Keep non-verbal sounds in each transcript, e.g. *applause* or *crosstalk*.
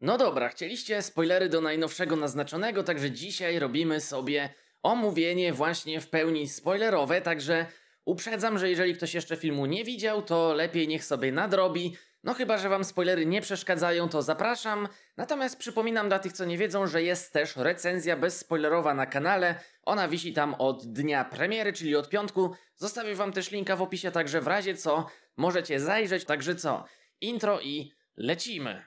No dobra, chcieliście spoilery do najnowszego naznaczonego, także dzisiaj robimy sobie omówienie właśnie w pełni spoilerowe, także uprzedzam, że jeżeli ktoś jeszcze filmu nie widział, to lepiej niech sobie nadrobi. No chyba, że wam spoilery nie przeszkadzają, to zapraszam. Natomiast przypominam dla tych, co nie wiedzą, że jest też recenzja bezspoilerowa na kanale. Ona wisi tam od dnia premiery, czyli od piątku. Zostawię wam też linka w opisie, także w razie co możecie zajrzeć. Także co? Intro i lecimy!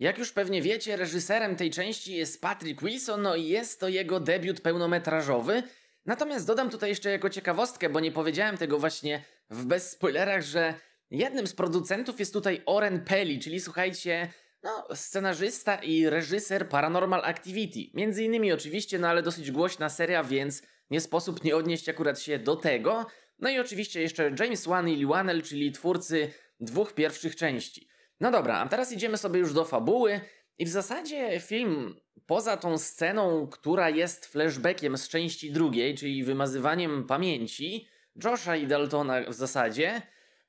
Jak już pewnie wiecie, reżyserem tej części jest Patrick Wilson, no i jest to jego debiut pełnometrażowy. Natomiast dodam tutaj jeszcze jako ciekawostkę, bo nie powiedziałem tego właśnie w bezspoilerach, że jednym z producentów jest tutaj Oren Peli, czyli słuchajcie, no, scenarzysta i reżyser Paranormal Activity. Między innymi oczywiście, no ale dosyć głośna seria, więc nie sposób nie odnieść akurat się do tego. No i oczywiście jeszcze James Wan i Liwanel, czyli twórcy dwóch pierwszych części. No dobra, a teraz idziemy sobie już do fabuły. I w zasadzie film, poza tą sceną, która jest flashbackiem z części drugiej, czyli wymazywaniem pamięci, Josha i Daltona w zasadzie,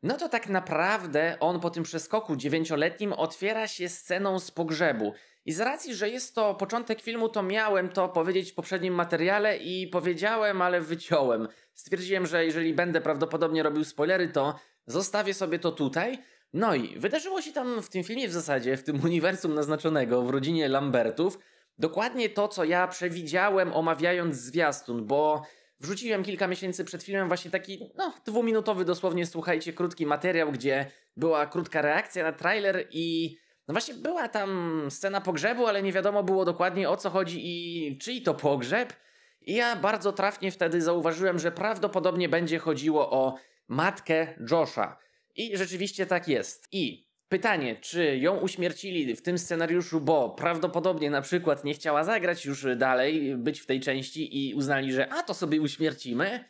no to tak naprawdę on po tym przeskoku dziewięcioletnim otwiera się sceną z pogrzebu. I z racji, że jest to początek filmu, to miałem to powiedzieć w poprzednim materiale i powiedziałem, ale wyciąłem. Stwierdziłem, że jeżeli będę prawdopodobnie robił spoilery, to zostawię sobie to tutaj. No i wydarzyło się tam w tym filmie w zasadzie, w tym *laughs* uniwersum naznaczonego, w rodzinie Lambertów, dokładnie to, co ja przewidziałem omawiając zwiastun, bo wrzuciłem kilka miesięcy przed filmem właśnie taki, no, dwuminutowy dosłownie, słuchajcie, krótki materiał, gdzie była krótka reakcja na trailer i no właśnie była tam scena pogrzebu, ale nie wiadomo było dokładnie o co chodzi i czyj to pogrzeb. I ja bardzo trafnie wtedy zauważyłem, że prawdopodobnie będzie chodziło o matkę Josha. I rzeczywiście tak jest. I Pytanie, czy ją uśmiercili w tym scenariuszu, bo prawdopodobnie na przykład nie chciała zagrać już dalej, być w tej części i uznali, że a to sobie uśmiercimy.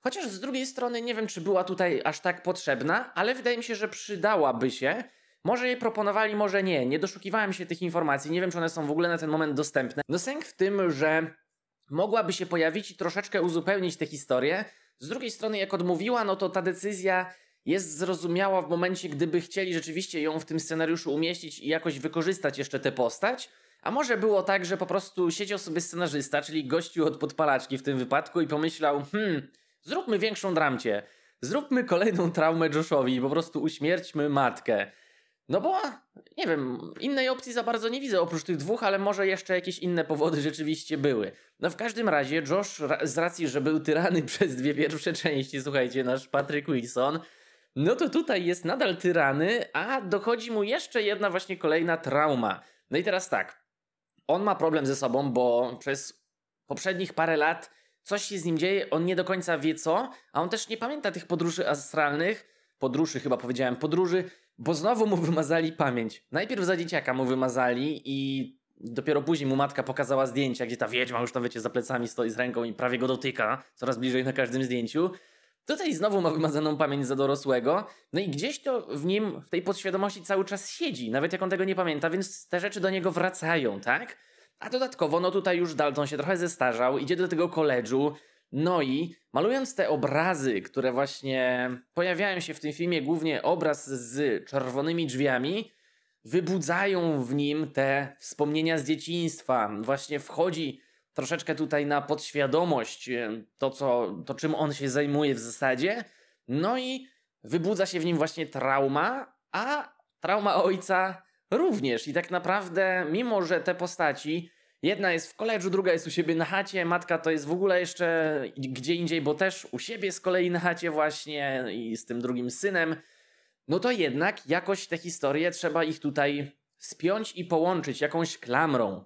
Chociaż z drugiej strony nie wiem, czy była tutaj aż tak potrzebna, ale wydaje mi się, że przydałaby się. Może jej proponowali, może nie. Nie doszukiwałem się tych informacji, nie wiem, czy one są w ogóle na ten moment dostępne. No sęk w tym, że mogłaby się pojawić i troszeczkę uzupełnić tę historię. Z drugiej strony, jak odmówiła, no to ta decyzja jest zrozumiała w momencie, gdyby chcieli rzeczywiście ją w tym scenariuszu umieścić i jakoś wykorzystać jeszcze tę postać. A może było tak, że po prostu siedział sobie scenarzysta, czyli gościu od podpalaczki w tym wypadku i pomyślał, hmm, zróbmy większą dramcie, zróbmy kolejną traumę Joshowi i po prostu uśmierćmy matkę. No bo, nie wiem, innej opcji za bardzo nie widzę oprócz tych dwóch, ale może jeszcze jakieś inne powody rzeczywiście były. No w każdym razie Josh, z racji, że był tyrany *laughs* przez dwie pierwsze części, słuchajcie, nasz Patrick Wilson, no to tutaj jest nadal tyrany, a dochodzi mu jeszcze jedna właśnie kolejna trauma. No i teraz tak, on ma problem ze sobą, bo przez poprzednich parę lat coś się z nim dzieje, on nie do końca wie co, a on też nie pamięta tych podróży astralnych, podróży chyba powiedziałem, podróży, bo znowu mu wymazali pamięć. Najpierw za dzieciaka mu wymazali i dopiero później mu matka pokazała zdjęcia, gdzie ta wiedźma już tam wiecie za plecami stoi z ręką i prawie go dotyka, coraz bliżej na każdym zdjęciu. Tutaj znowu ma wymazaną pamięć za dorosłego, no i gdzieś to w nim, w tej podświadomości cały czas siedzi, nawet jak on tego nie pamięta, więc te rzeczy do niego wracają, tak? A dodatkowo, no tutaj już Dalton się trochę zestarzał, idzie do tego koledżu, no i malując te obrazy, które właśnie pojawiają się w tym filmie, głównie obraz z czerwonymi drzwiami, wybudzają w nim te wspomnienia z dzieciństwa. Właśnie wchodzi troszeczkę tutaj na podświadomość e, to, co, to czym on się zajmuje w zasadzie. No i wybudza się w nim właśnie trauma, a trauma ojca również. I tak naprawdę, mimo że te postaci, jedna jest w koledżu, druga jest u siebie na chacie, matka to jest w ogóle jeszcze gdzie indziej, bo też u siebie z kolei na chacie właśnie i z tym drugim synem, no to jednak jakoś te historie trzeba ich tutaj spiąć i połączyć jakąś klamrą.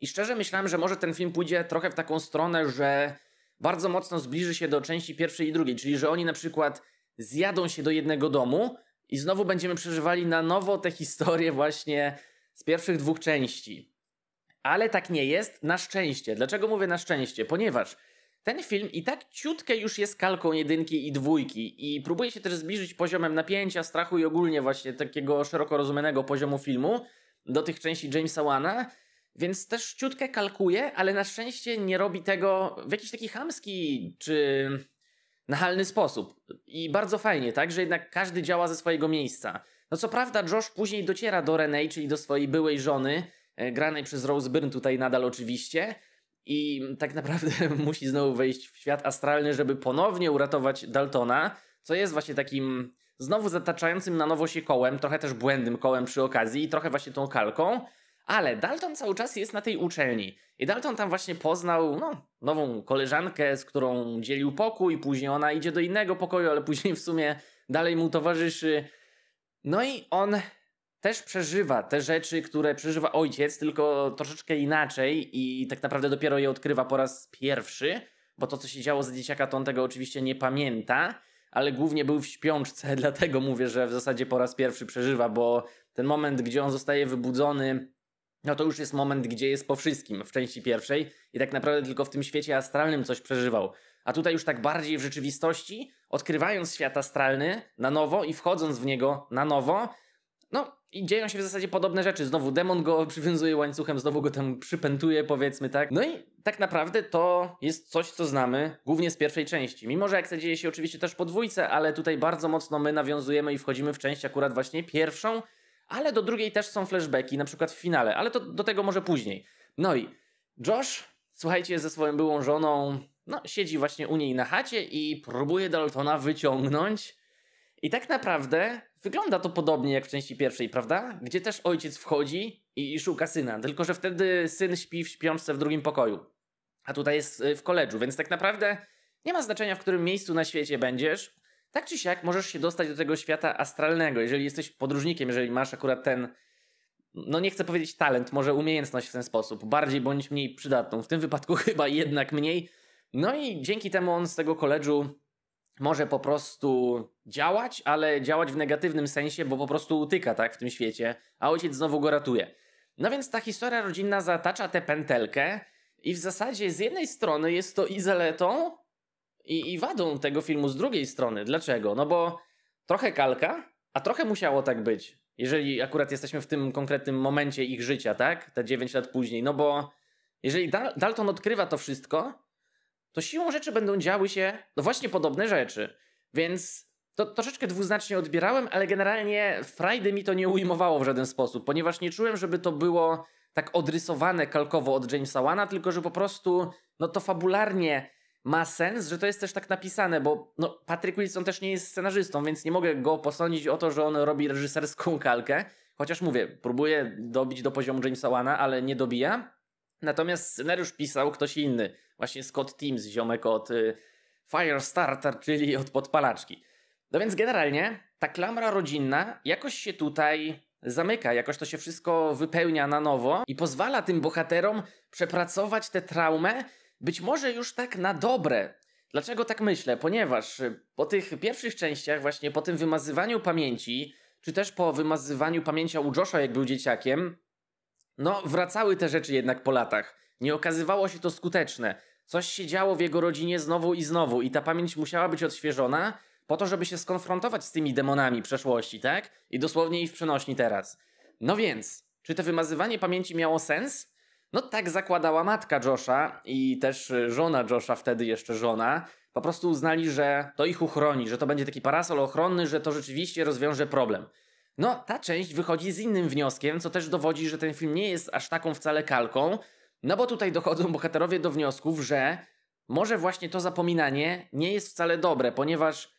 I szczerze myślałem, że może ten film pójdzie trochę w taką stronę, że bardzo mocno zbliży się do części pierwszej i drugiej, czyli że oni na przykład zjadą się do jednego domu i znowu będziemy przeżywali na nowo te historie właśnie z pierwszych dwóch części. Ale tak nie jest, na szczęście. Dlaczego mówię na szczęście? Ponieważ ten film i tak ciutkę już jest kalką jedynki i dwójki i próbuje się też zbliżyć poziomem napięcia, strachu i ogólnie właśnie takiego szeroko rozumianego poziomu filmu do tych części Jamesa Wana. Więc też ciutkę kalkuje, ale na szczęście nie robi tego w jakiś taki chamski czy nachalny sposób. I bardzo fajnie, tak, że jednak każdy działa ze swojego miejsca. No co prawda, Josh później dociera do Renee, czyli do swojej byłej żony, e, granej przez Rose Byrne tutaj nadal oczywiście. I tak naprawdę *laughs* musi znowu wejść w świat astralny, żeby ponownie uratować Daltona, co jest właśnie takim znowu zataczającym na nowo się kołem, trochę też błędnym kołem przy okazji i trochę właśnie tą kalką. Ale Dalton cały czas jest na tej uczelni. I Dalton tam właśnie poznał no, nową koleżankę, z którą dzielił pokój, później ona idzie do innego pokoju, ale później w sumie dalej mu towarzyszy. No i on też przeżywa te rzeczy, które przeżywa ojciec, tylko troszeczkę inaczej i tak naprawdę dopiero je odkrywa po raz pierwszy, bo to, co się działo z dzieciaka, to on tego oczywiście nie pamięta, ale głównie był w śpiączce, *laughs* dlatego mówię, że w zasadzie po raz pierwszy przeżywa, bo ten moment, gdzie on zostaje wybudzony no to już jest moment, gdzie jest po wszystkim w części pierwszej i tak naprawdę tylko w tym świecie astralnym coś przeżywał. A tutaj już tak bardziej w rzeczywistości, odkrywając świat astralny na nowo i wchodząc w niego na nowo, no i dzieją się w zasadzie podobne rzeczy. Znowu demon go *laughs* przywiązuje łańcuchem, znowu go tam przypętuje, powiedzmy tak. No i tak naprawdę to jest coś, co znamy głównie z pierwszej części. Mimo, że jak dzieje się oczywiście też po dwójce, ale tutaj bardzo mocno my nawiązujemy i wchodzimy w część akurat właśnie pierwszą, ale do drugiej też są flashbacki, na przykład w finale, ale to do tego może później. No i Josh, słuchajcie, ze swoją byłą żoną, no, siedzi właśnie u niej na chacie i próbuje Daltona wyciągnąć. I tak naprawdę wygląda to podobnie jak w części pierwszej, prawda? Gdzie też ojciec wchodzi i szuka syna, tylko że wtedy syn śpi w śpiączce w drugim pokoju. A tutaj jest y, w koledżu, więc tak naprawdę nie ma znaczenia, w którym miejscu na świecie będziesz, tak czy siak możesz się dostać do tego świata astralnego, jeżeli jesteś podróżnikiem, jeżeli masz akurat ten, no nie chcę powiedzieć talent, może umiejętność w ten sposób, bardziej bądź mniej przydatną, w tym wypadku *laughs* chyba jednak mniej. No i dzięki temu on z tego koledżu może po prostu działać, ale działać w negatywnym sensie, bo po prostu utyka tak w tym świecie, a ojciec znowu go ratuje. No więc ta historia rodzinna zatacza tę pętelkę i w zasadzie z jednej strony jest to i zaletą, i, i wadą tego filmu z drugiej strony. Dlaczego? No bo trochę kalka, a trochę musiało tak być. Jeżeli akurat jesteśmy w tym konkretnym momencie ich życia, tak? Te 9 lat później. No bo jeżeli Dal Dalton odkrywa to wszystko, to siłą rzeczy będą działy się no właśnie podobne rzeczy. Więc to troszeczkę dwuznacznie odbierałem, ale generalnie frajdy mi to nie ujmowało w żaden sposób, ponieważ nie czułem, żeby to było tak odrysowane kalkowo od Jamesa Wana, tylko że po prostu no to fabularnie ma sens, że to jest też tak napisane, bo no, Patrick Wilson też nie jest scenarzystą, więc nie mogę go posądzić o to, że on robi reżyserską *laughs* kalkę. Chociaż mówię, próbuje dobić do poziomu Jamesa Wana, ale nie dobija. Natomiast scenariusz pisał ktoś inny, właśnie Scott Teams, ziomek od y, Firestarter, czyli od podpalaczki. No więc generalnie ta klamra rodzinna jakoś się tutaj zamyka, jakoś to się wszystko wypełnia na nowo i pozwala tym bohaterom przepracować tę traumę, być może już tak na dobre. Dlaczego tak myślę? Ponieważ y, po tych pierwszych częściach, właśnie po tym wymazywaniu pamięci, czy też po wymazywaniu pamięcia u Josha, jak był dzieciakiem, no wracały te rzeczy jednak po latach. Nie okazywało się to skuteczne. Coś się działo w jego rodzinie znowu i znowu i ta pamięć musiała być odświeżona po to, żeby się skonfrontować z tymi demonami przeszłości, tak? I dosłownie i w przenośni teraz. No więc, czy to wymazywanie pamięci miało sens? No tak zakładała matka Josha i też y, żona Josha, wtedy jeszcze żona. Po prostu uznali, że to ich uchroni, że to będzie taki parasol ochronny, że to rzeczywiście rozwiąże problem. No, ta część wychodzi z innym wnioskiem, co też dowodzi, że ten film nie jest aż taką wcale kalką, no bo tutaj dochodzą *laughs* bohaterowie do wniosków, że może właśnie to zapominanie nie jest wcale dobre, ponieważ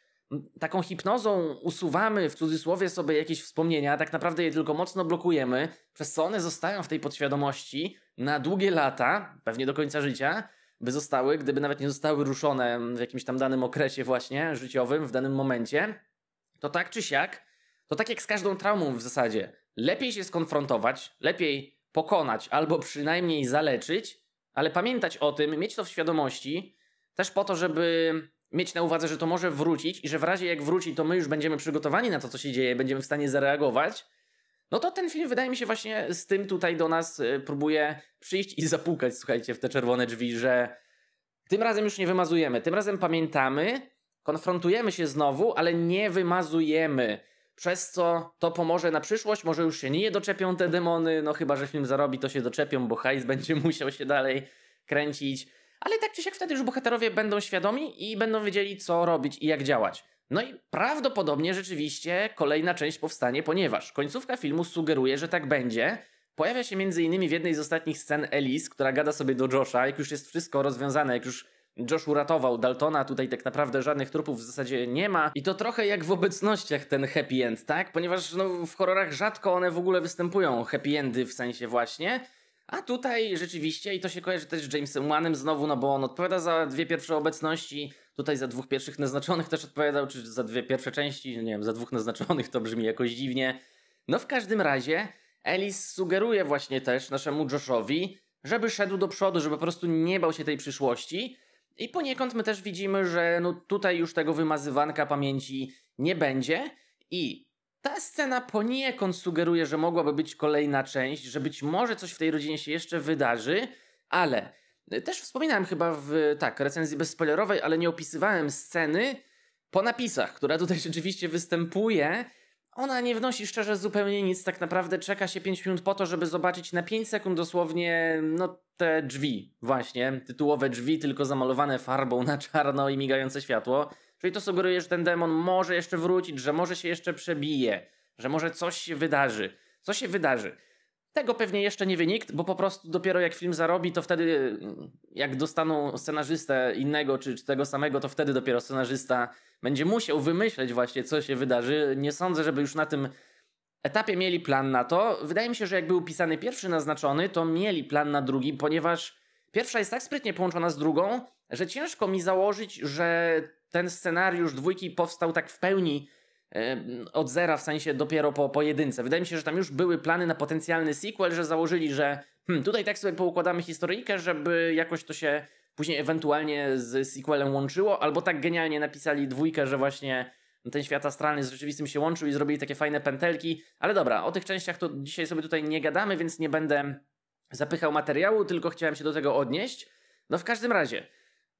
taką hipnozą usuwamy w cudzysłowie sobie jakieś wspomnienia, tak naprawdę je tylko mocno blokujemy, przez co one zostają w tej podświadomości na długie lata, pewnie do końca życia, by zostały, gdyby nawet nie zostały ruszone w jakimś tam danym okresie właśnie życiowym, w danym momencie, to tak czy siak, to tak jak z każdą traumą w zasadzie, lepiej się skonfrontować, lepiej pokonać albo przynajmniej zaleczyć, ale pamiętać o tym, mieć to w świadomości, też po to, żeby mieć na uwadze, że to może wrócić i że w razie jak wróci, to my już będziemy przygotowani na to, co się dzieje, będziemy w stanie zareagować, no to ten film wydaje mi się właśnie z tym tutaj do nas y, próbuje przyjść i zapukać, słuchajcie, w te czerwone drzwi, że tym razem już nie wymazujemy, tym razem pamiętamy, konfrontujemy się znowu, ale nie wymazujemy. Przez co to pomoże na przyszłość, może już się nie doczepią te demony, no chyba, że film zarobi, to się doczepią, bo hajs będzie *laughs* musiał się dalej kręcić ale tak czy siak wtedy już bohaterowie będą świadomi i będą wiedzieli, co robić i jak działać. No i prawdopodobnie rzeczywiście kolejna część powstanie, ponieważ końcówka filmu sugeruje, że tak będzie. Pojawia się m.in. w jednej z ostatnich scen Elise, która gada sobie do Josha, jak już jest wszystko rozwiązane, jak już Josh uratował Daltona, tutaj tak naprawdę żadnych trupów w zasadzie nie ma. I to trochę jak w obecnościach ten happy end, tak? Ponieważ no, w horrorach rzadko one w ogóle występują, happy endy w sensie właśnie. A tutaj rzeczywiście, i to się kojarzy też z Jamesem Wanem znowu, no bo on odpowiada za dwie pierwsze obecności, tutaj za dwóch pierwszych naznaczonych też odpowiadał, czy za dwie pierwsze części, no nie wiem, za dwóch naznaczonych to brzmi jakoś dziwnie. No w każdym razie, Ellis sugeruje właśnie też naszemu Joshowi, żeby szedł do przodu, żeby po prostu nie bał się tej przyszłości. I poniekąd my też widzimy, że no tutaj już tego wymazywanka pamięci nie będzie. I ta scena poniekąd sugeruje, że mogłaby być kolejna część, że być może coś w tej rodzinie się jeszcze wydarzy, ale e, też wspominałem chyba w tak, recenzji bezspoilerowej, ale nie opisywałem sceny po napisach, która tutaj *laughs* rzeczywiście występuje. Ona nie wnosi szczerze zupełnie nic, tak naprawdę czeka się 5 minut po to, żeby zobaczyć na 5 sekund dosłownie no te drzwi, właśnie, tytułowe drzwi, tylko zamalowane farbą na czarno i migające światło. Czyli to sugeruje, że ten demon może jeszcze wrócić, że może się jeszcze przebije, że może coś się wydarzy. Co się wydarzy? Tego pewnie jeszcze nie wie nikt, bo po prostu dopiero jak film zarobi, to wtedy jak dostaną scenarzystę innego czy, czy tego samego, to wtedy dopiero scenarzysta będzie musiał wymyśleć właśnie, co się wydarzy. Nie sądzę, żeby już na tym etapie mieli plan na to. Wydaje mi się, że jak był pisany pierwszy naznaczony, to mieli plan na drugi, ponieważ pierwsza jest tak sprytnie połączona z drugą, że ciężko mi założyć, że ten scenariusz dwójki powstał tak w pełni od zera, w sensie dopiero po pojedynce. Wydaje mi się, że tam już były plany na potencjalny sequel, że założyli, że hmm, tutaj tak sobie poukładamy historyjkę, żeby jakoś to się później ewentualnie z sequelem łączyło, albo tak genialnie napisali dwójkę, że właśnie ten świat astralny z rzeczywistym się łączył i zrobili takie fajne pętelki. Ale dobra, o tych częściach to dzisiaj sobie tutaj nie gadamy, więc nie będę zapychał materiału, tylko chciałem się do tego odnieść. No w każdym razie,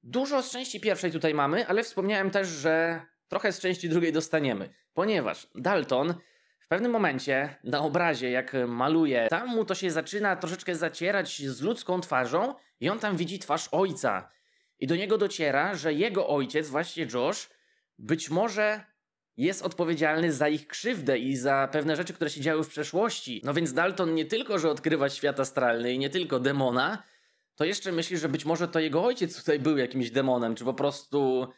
Dużo z części pierwszej tutaj mamy, ale wspomniałem też, że trochę z części drugiej dostaniemy, ponieważ Dalton w pewnym momencie na obrazie, jak maluje, tam mu to się zaczyna troszeczkę zacierać z ludzką twarzą i on tam widzi twarz ojca. I do niego dociera, że jego ojciec, właśnie Josh, być może jest odpowiedzialny za ich krzywdę i za pewne rzeczy, które się działy w przeszłości. No więc Dalton nie tylko, że odkrywa świat astralny i nie tylko demona, to jeszcze myśli, że być może to jego ojciec tutaj był jakimś demonem, czy po prostu,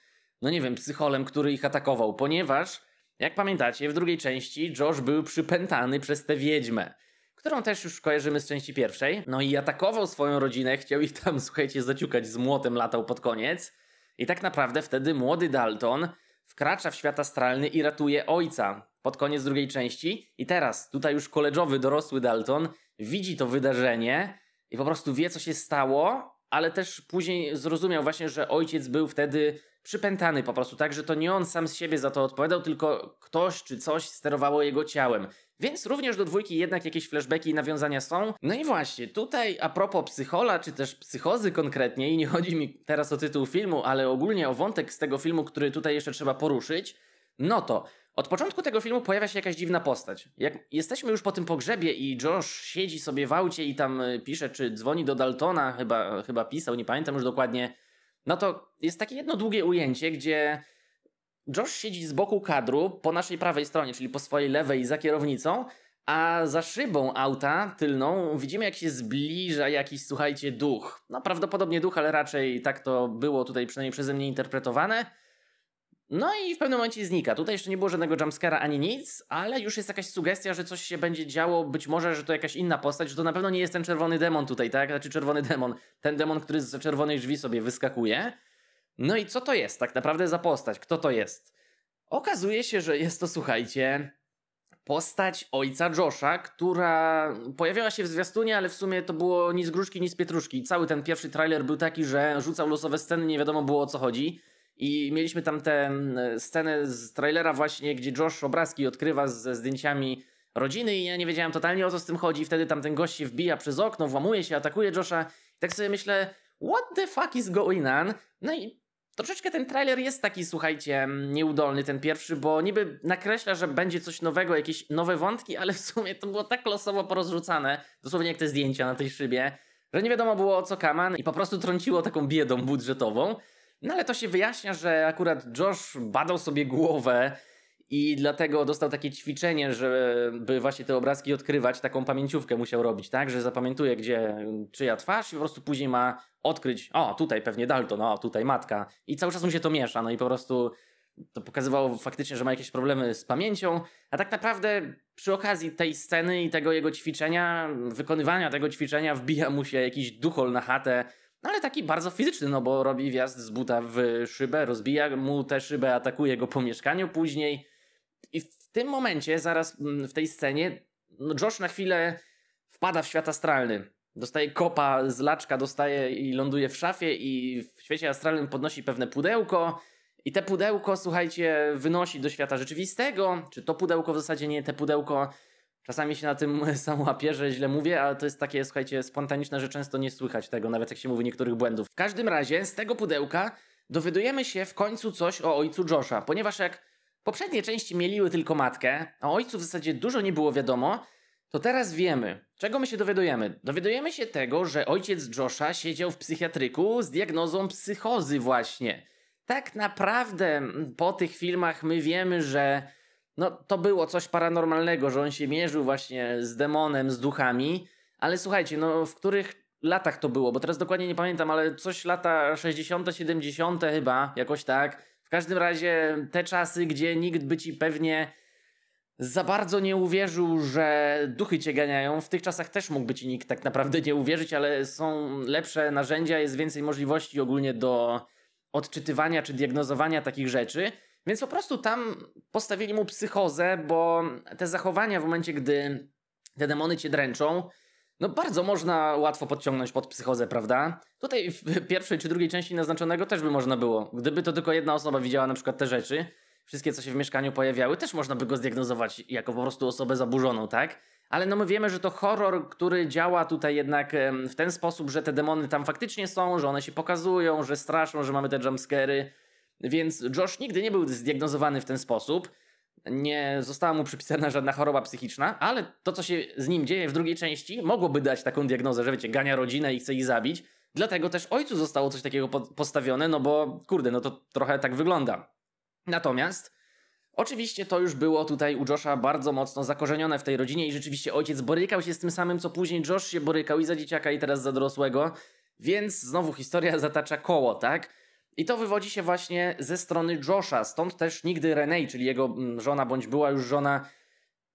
no nie wiem, psycholem, który ich atakował, ponieważ, jak pamiętacie, w drugiej części Josh był przypętany przez tę wiedźmę, którą też już kojarzymy z części pierwszej, no i atakował swoją rodzinę, chciał ich tam, *laughs* słuchajcie, zaciukać z młotem, latał pod koniec i tak naprawdę wtedy młody Dalton wkracza w świat astralny i ratuje ojca pod koniec drugiej części i teraz tutaj już koleżowy, dorosły Dalton widzi to wydarzenie i po prostu wie, co się stało, ale też później zrozumiał właśnie, że ojciec był wtedy przypętany po prostu, tak, że to nie on sam z siebie za to odpowiadał, tylko ktoś czy coś sterowało jego ciałem. Więc również do dwójki jednak jakieś flashbacki i nawiązania są. No i właśnie, tutaj a propos psychola, czy też psychozy konkretnie, i nie chodzi mi teraz o tytuł filmu, ale ogólnie o wątek z tego filmu, który tutaj jeszcze trzeba poruszyć, no to od początku tego filmu pojawia się jakaś dziwna postać. Jak jesteśmy już po tym pogrzebie i Josh siedzi sobie w aucie i tam y, pisze, czy dzwoni do Daltona, chyba, chyba pisał, nie pamiętam już dokładnie, no to jest takie jedno długie ujęcie, gdzie Josh siedzi z boku kadru, po naszej prawej stronie, czyli po swojej lewej za kierownicą, a za szybą auta tylną widzimy, jak się zbliża jakiś, słuchajcie, duch. No prawdopodobnie duch, ale raczej tak to było tutaj przynajmniej przeze mnie interpretowane. No i w pewnym momencie znika. Tutaj jeszcze nie było żadnego jumpscara ani nic, ale już jest jakaś sugestia, że coś się będzie działo, być może, że to jakaś inna postać, że to na pewno nie jest ten czerwony demon tutaj, tak? Znaczy czerwony demon, ten demon, który z czerwonej drzwi sobie wyskakuje. No i co to jest tak naprawdę za postać? Kto to jest? Okazuje się, że jest to, słuchajcie, postać ojca Josha, która pojawiała się w zwiastunie, ale w sumie to było nic gruszki, nic pietruszki. Cały ten pierwszy trailer był taki, że rzucał losowe sceny, nie wiadomo było o co chodzi. I mieliśmy tam tę e, scenę z trailera właśnie, gdzie Josh obrazki odkrywa ze zdjęciami rodziny i ja nie wiedziałem totalnie o co z tym chodzi. Wtedy tam ten gość się wbija przez okno, włamuje się, atakuje Josha. I tak sobie myślę, what the fuck is going on? No i troszeczkę ten trailer jest taki, słuchajcie, mm, nieudolny ten pierwszy, bo niby nakreśla, że będzie coś nowego, jakieś nowe wątki, ale w sumie to było tak losowo porozrzucane, dosłownie jak te zdjęcia na tej szybie, że nie wiadomo było o co kaman i po prostu trąciło taką biedą budżetową. No ale to się wyjaśnia, że akurat Josh badał sobie głowę i dlatego dostał takie ćwiczenie, żeby właśnie te obrazki odkrywać, taką pamięciówkę musiał robić, tak? Że zapamiętuje, gdzie czyja twarz i po prostu później ma odkryć, o tutaj pewnie Dalton, o tutaj matka. I cały czas mu się to miesza, no i po prostu to pokazywało faktycznie, że ma jakieś problemy z pamięcią, a tak naprawdę przy okazji tej sceny i tego jego ćwiczenia, wykonywania tego ćwiczenia, wbija mu się jakiś duchol na chatę no ale taki bardzo fizyczny, no bo robi wjazd z buta w szybę, rozbija mu tę szybę, atakuje go po mieszkaniu później. I w tym momencie, zaraz mm, w tej scenie, no, Josh na chwilę wpada w świat astralny. Dostaje kopa z laczka, dostaje i ląduje w szafie i w świecie astralnym podnosi pewne pudełko. I te pudełko, słuchajcie, wynosi do świata rzeczywistego. Czy to pudełko w zasadzie nie, te pudełko Czasami się na tym *laughs* sam łapię, że źle mówię, ale to jest takie, słuchajcie, spontaniczne, że często nie słychać tego, nawet jak się mówi niektórych błędów. W każdym razie z tego pudełka dowiadujemy się w końcu coś o ojcu Josha, ponieważ jak poprzednie części mieliły tylko matkę, a o ojcu w zasadzie dużo nie było wiadomo, to teraz wiemy. Czego my się dowiadujemy? Dowiadujemy się tego, że ojciec Josha siedział w psychiatryku z diagnozą psychozy właśnie. Tak naprawdę mm, po tych filmach my wiemy, że no to było coś paranormalnego, że on się mierzył właśnie z demonem, z duchami, ale słuchajcie, no w których latach to było, bo teraz dokładnie nie pamiętam, ale coś lata 60., 70. chyba, jakoś tak. W każdym razie te czasy, gdzie nikt by ci pewnie za bardzo nie uwierzył, że duchy cię ganiają. W tych czasach też mógłby ci nikt tak naprawdę nie uwierzyć, ale są lepsze narzędzia, jest więcej możliwości ogólnie do odczytywania czy diagnozowania takich rzeczy. Więc po prostu tam postawili mu psychozę, bo te zachowania w momencie, gdy te demony cię dręczą, no bardzo można łatwo podciągnąć pod psychozę, prawda? Tutaj w *laughs* pierwszej czy drugiej części naznaczonego też by można było. Gdyby to tylko jedna osoba widziała na przykład te rzeczy, wszystkie co się w mieszkaniu pojawiały, też można by go zdiagnozować jako po prostu osobę zaburzoną, tak? Ale no my wiemy, że to horror, który działa tutaj jednak w ten sposób, że te demony tam faktycznie są, że one się pokazują, że straszą, że mamy te jumpscary, więc Josh nigdy nie był zdiagnozowany w ten sposób. Nie została mu przypisana żadna choroba psychiczna, ale to, co się z nim dzieje w drugiej części, mogłoby dać taką diagnozę, że wiecie, gania rodzinę i chce ich zabić. Dlatego też ojcu zostało coś takiego postawione, no bo kurde, no to trochę tak wygląda. Natomiast oczywiście to już było tutaj u Josha bardzo mocno zakorzenione w tej rodzinie i rzeczywiście ojciec borykał się z tym samym, co później Josh się borykał i za dzieciaka i teraz za dorosłego, więc znowu historia zatacza koło, tak? I to wywodzi się właśnie ze strony Josha, stąd też nigdy Renee, czyli jego mm, żona bądź była już żona,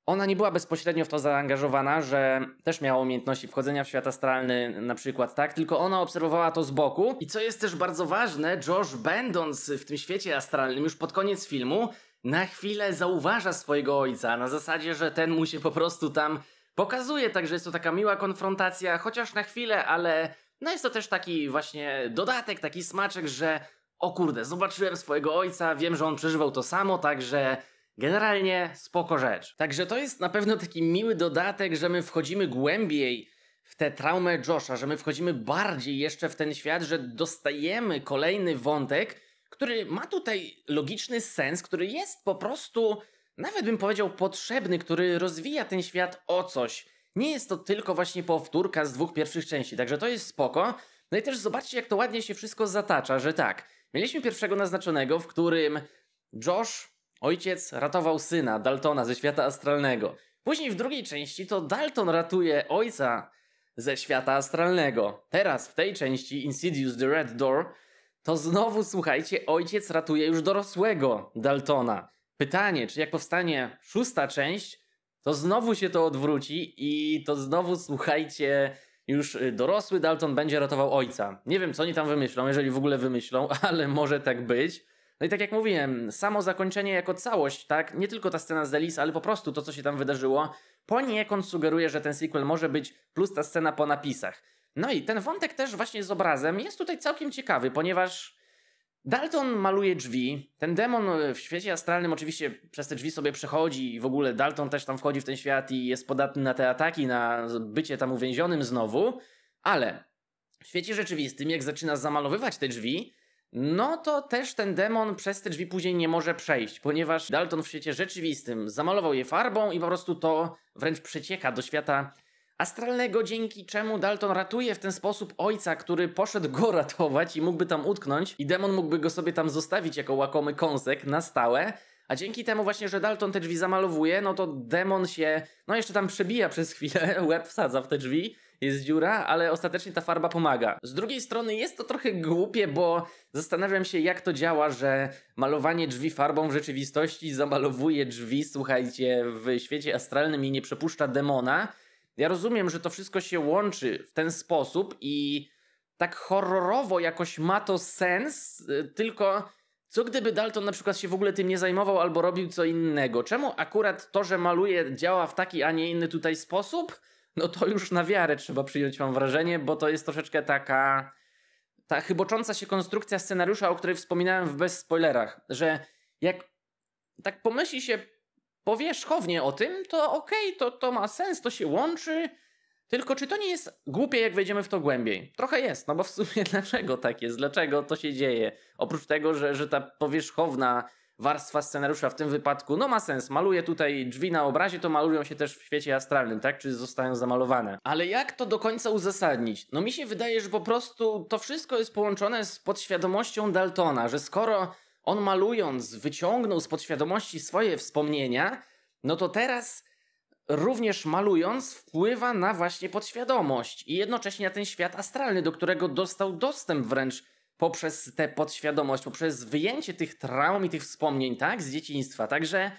ona nie była bezpośrednio w to zaangażowana, że też miała umiejętności wchodzenia w świat astralny, na przykład, tak? Tylko ona obserwowała to z boku. I co jest też bardzo ważne, Josh, będąc w tym świecie astralnym już pod koniec filmu, na chwilę zauważa swojego ojca, na zasadzie, że ten mu się po prostu tam pokazuje. Także jest to taka miła konfrontacja, chociaż na chwilę, ale no jest to też taki właśnie dodatek, taki smaczek, że o kurde, zobaczyłem swojego ojca, wiem, że on przeżywał to samo, także generalnie spoko rzecz. Także to jest na pewno taki miły dodatek, że my wchodzimy głębiej w tę traumę Josha, że my wchodzimy bardziej jeszcze w ten świat, że dostajemy kolejny wątek, który ma tutaj logiczny sens, który jest po prostu, nawet bym powiedział, potrzebny, który rozwija ten świat o coś nie jest to tylko właśnie powtórka z dwóch pierwszych części, także to jest spoko. No i też zobaczcie, jak to ładnie się wszystko zatacza, że tak, mieliśmy pierwszego naznaczonego, w którym Josh, ojciec, ratował syna Daltona ze świata astralnego. Później w drugiej części to Dalton ratuje ojca ze świata astralnego. Teraz w tej części Insidious The Red Door to znowu, słuchajcie, ojciec ratuje już dorosłego Daltona. Pytanie, czy jak powstanie szósta część, to znowu się to odwróci i to znowu, słuchajcie, już y, dorosły Dalton będzie ratował ojca. Nie wiem, co oni tam wymyślą, jeżeli w ogóle wymyślą, *laughs* ale może tak być. No i tak jak mówiłem, samo zakończenie jako całość, tak, nie tylko ta scena z Delis, ale po prostu to, co się tam wydarzyło, poniekąd sugeruje, że ten sequel może być, plus ta scena po napisach. No i ten wątek też właśnie z obrazem jest tutaj całkiem ciekawy, ponieważ Dalton maluje drzwi. Ten demon e, w świecie astralnym oczywiście przez te drzwi sobie przechodzi i w ogóle Dalton też tam wchodzi w ten świat i jest podatny na te ataki, na bycie tam uwięzionym znowu. Ale w świecie rzeczywistym, jak zaczyna zamalowywać te drzwi, no to też ten demon przez te drzwi później nie może przejść, ponieważ Dalton w świecie rzeczywistym zamalował je farbą i po prostu to wręcz przecieka do świata astralnego, dzięki czemu Dalton ratuje w ten sposób ojca, który poszedł go ratować i mógłby tam utknąć i demon mógłby go sobie tam zostawić jako łakomy kąsek na stałe. A dzięki temu właśnie, że Dalton te drzwi zamalowuje, no to demon się, no jeszcze tam przebija przez chwilę, *laughs* łeb wsadza w te drzwi, jest dziura, ale ostatecznie ta farba pomaga. Z drugiej strony jest to trochę głupie, bo zastanawiam się jak to działa, że malowanie drzwi farbą w rzeczywistości zamalowuje drzwi, słuchajcie, w świecie astralnym i nie przepuszcza demona, ja rozumiem, że to wszystko się łączy w ten sposób i tak horrorowo jakoś ma to sens, y, tylko co gdyby Dalton na przykład się w ogóle tym nie zajmował albo robił co innego? Czemu akurat to, że maluje działa w taki, a nie inny tutaj sposób? No to już na wiarę trzeba przyjąć, mam wrażenie, bo to jest troszeczkę taka ta chybocząca się konstrukcja scenariusza, o której wspominałem w bez spoilerach, że jak tak pomyśli się powierzchownie o tym, to okej, okay, to, to ma sens, to się łączy. Tylko czy to nie jest głupie, jak wejdziemy w to głębiej? Trochę jest, no bo w sumie *laughs* dlaczego tak jest? Dlaczego to się dzieje? Oprócz tego, że, że ta powierzchowna warstwa scenariusza w tym wypadku, no ma sens. Maluje tutaj drzwi na obrazie, to malują się też w świecie astralnym, tak? Czy zostają zamalowane. Ale jak to do końca uzasadnić? No mi się wydaje, że po prostu to wszystko jest połączone z podświadomością Daltona, że skoro on malując wyciągnął z podświadomości swoje wspomnienia, no to teraz również malując wpływa na właśnie podświadomość i jednocześnie na ten świat astralny, do którego dostał dostęp wręcz poprzez tę podświadomość, poprzez wyjęcie tych traum i tych wspomnień, tak, z dzieciństwa. Także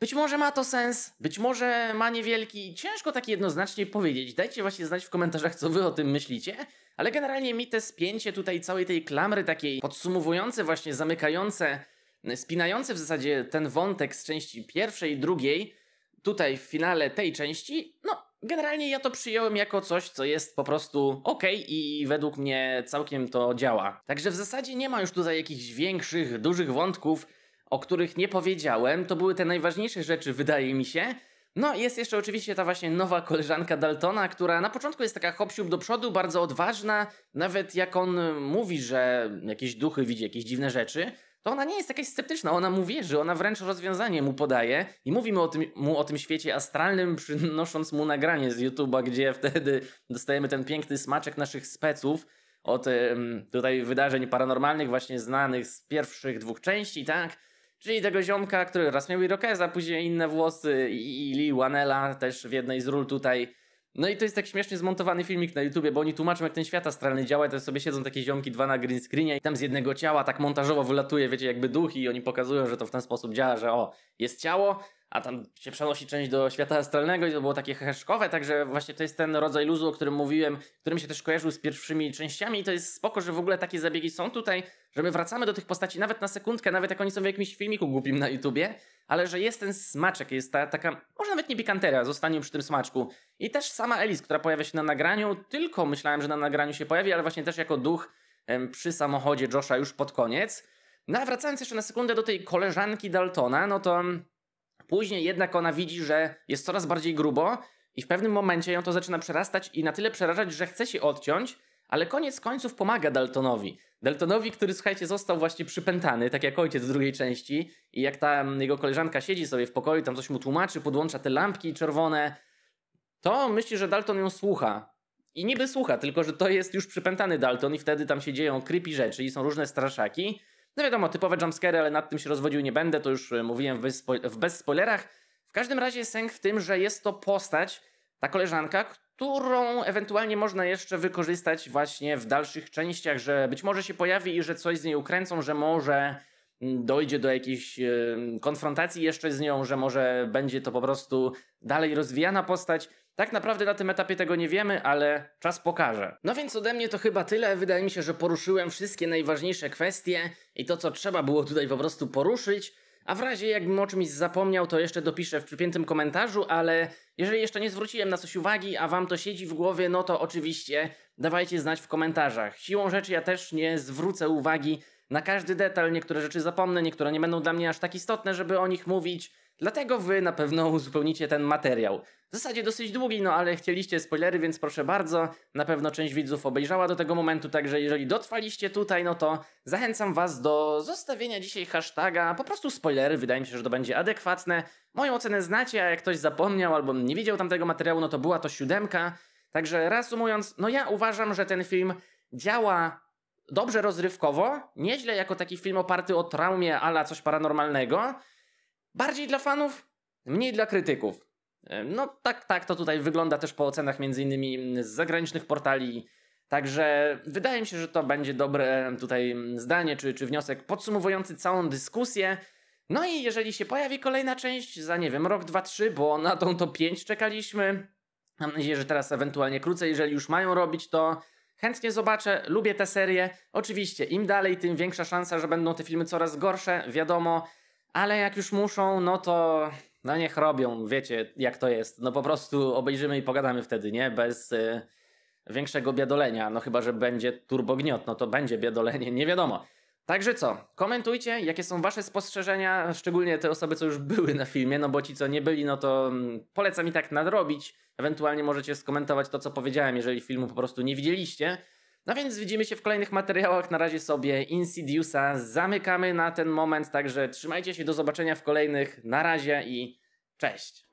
być może ma to sens, być może ma niewielki, ciężko tak jednoznacznie powiedzieć. Dajcie właśnie znać w komentarzach, co wy o tym myślicie. Ale generalnie mi te spięcie tutaj całej tej klamry takiej podsumowujące, właśnie zamykające, spinające w zasadzie ten wątek z części pierwszej i drugiej, tutaj w finale tej części, no generalnie ja to przyjąłem jako coś, co jest po prostu ok i według mnie całkiem to działa. Także w zasadzie nie ma już tutaj jakichś większych, dużych wątków, o których nie powiedziałem. To były te najważniejsze rzeczy, wydaje mi się. No jest jeszcze oczywiście ta właśnie nowa koleżanka Daltona, która na początku jest taka hopsiub do przodu, bardzo odważna, nawet jak on mówi, że jakieś duchy widzi, jakieś dziwne rzeczy, to ona nie jest jakaś sceptyczna, ona mu wierzy, ona wręcz rozwiązanie mu podaje i mówimy mu o tym, mu o tym świecie astralnym, przynosząc mu nagranie z YouTube'a, gdzie wtedy dostajemy ten piękny smaczek naszych speców od tutaj wydarzeń paranormalnych, właśnie znanych z pierwszych dwóch części, tak? Czyli tego ziomka, który raz miał Irokeza, później inne włosy i, Lee Wanela też w jednej z ról tutaj. No i to jest tak śmiesznie zmontowany filmik na YouTubie, bo oni tłumaczą jak ten świat astralny działa i to sobie siedzą takie ziomki dwa na green screenie i tam z jednego ciała tak montażowo wylatuje, wiecie, jakby duch i oni pokazują, że to w ten sposób działa, że o, jest ciało, a tam się przenosi część do świata astralnego i to było takie heheszkowe, także właśnie to jest ten rodzaj luzu, o którym mówiłem, którym się też kojarzył z pierwszymi częściami i to jest spoko, że w ogóle takie zabiegi są tutaj, że my wracamy do tych postaci nawet na sekundkę, nawet jak oni są w jakimś filmiku głupim na YouTubie, ale że jest ten smaczek, jest ta taka, może nawet nie pikanteria, zostanie przy tym smaczku. I też sama Elis, która pojawia się na nagraniu, tylko myślałem, że na nagraniu się pojawi, ale właśnie też jako duch em, przy samochodzie Josha już pod koniec. No a wracając jeszcze na sekundę do tej koleżanki Daltona, no to Później jednak ona widzi, że jest coraz bardziej grubo i w pewnym momencie ją to zaczyna przerastać i na tyle przerażać, że chce się odciąć, ale koniec końców pomaga Daltonowi. Daltonowi, który słuchajcie, został właśnie przypętany, tak jak ojciec w drugiej części i jak ta jego koleżanka siedzi sobie w pokoju, tam coś mu tłumaczy, podłącza te lampki czerwone, to myśli, że Dalton ją słucha. I niby słucha, tylko że to jest już przypętany Dalton i wtedy tam się dzieją creepy rzeczy i są różne straszaki. No wiadomo, typowe jumpscary, ale nad tym się rozwodził nie będę, to już e, mówiłem w bezspoilerach. W każdym razie sęk w tym, że jest to postać, ta koleżanka, którą ewentualnie można jeszcze wykorzystać właśnie w dalszych częściach, że być może się pojawi i że coś z niej ukręcą, że może mm, dojdzie do jakiejś e, konfrontacji jeszcze z nią, że może będzie to po prostu dalej rozwijana postać. Tak naprawdę na tym etapie tego nie wiemy, ale czas pokaże. No więc ode mnie to chyba tyle. Wydaje mi się, że poruszyłem wszystkie najważniejsze kwestie i to, co trzeba było tutaj po prostu poruszyć. A w razie jakbym o czymś zapomniał, to jeszcze dopiszę w przypiętym komentarzu, ale jeżeli jeszcze nie zwróciłem na coś uwagi, a wam to siedzi w głowie, no to oczywiście dawajcie znać w komentarzach. Siłą rzeczy ja też nie zwrócę uwagi na każdy detal, niektóre rzeczy zapomnę, niektóre nie będą dla mnie aż tak istotne, żeby o nich mówić. Dlatego wy na pewno uzupełnicie ten materiał. W zasadzie dosyć długi, no ale chcieliście spoilery, więc proszę bardzo. Na pewno część widzów obejrzała do tego momentu, także jeżeli dotrwaliście tutaj, no to zachęcam was do zostawienia dzisiaj hashtaga, po prostu spoilery, wydaje mi się, że to będzie adekwatne. Moją ocenę znacie, a jak ktoś zapomniał albo nie widział tamtego materiału, no to była to siódemka. Także reasumując, no ja uważam, że ten film działa dobrze rozrywkowo, nieźle jako taki film oparty o traumie ala coś paranormalnego, Bardziej dla fanów, mniej dla krytyków. E, no tak, tak, to tutaj wygląda też po ocenach między innymi z zagranicznych portali. Także wydaje mi się, że to będzie dobre tutaj zdanie czy, czy wniosek podsumowujący całą dyskusję. No i jeżeli się pojawi kolejna część za, nie wiem, rok, dwa, trzy, bo na tą to pięć czekaliśmy. Mam nadzieję, że teraz ewentualnie krócej, jeżeli już mają robić, to chętnie zobaczę, lubię tę serię. Oczywiście, im dalej, tym większa szansa, że będą te filmy coraz gorsze, wiadomo ale jak już muszą, no to no niech robią, wiecie jak to jest. No po prostu obejrzymy i pogadamy wtedy, nie? Bez y, większego biadolenia. No chyba, że będzie turbogniot, no to będzie biadolenie, nie wiadomo. Także co, komentujcie, jakie są wasze spostrzeżenia, szczególnie te osoby, co już były na filmie, no bo ci, co nie byli, no to mm, polecam i tak nadrobić. Ewentualnie możecie skomentować to, co powiedziałem, jeżeli filmu po prostu nie widzieliście. No więc widzimy się w kolejnych materiałach. Na razie sobie Insidiousa zamykamy na ten moment, także trzymajcie się, do zobaczenia w kolejnych. Na razie i cześć!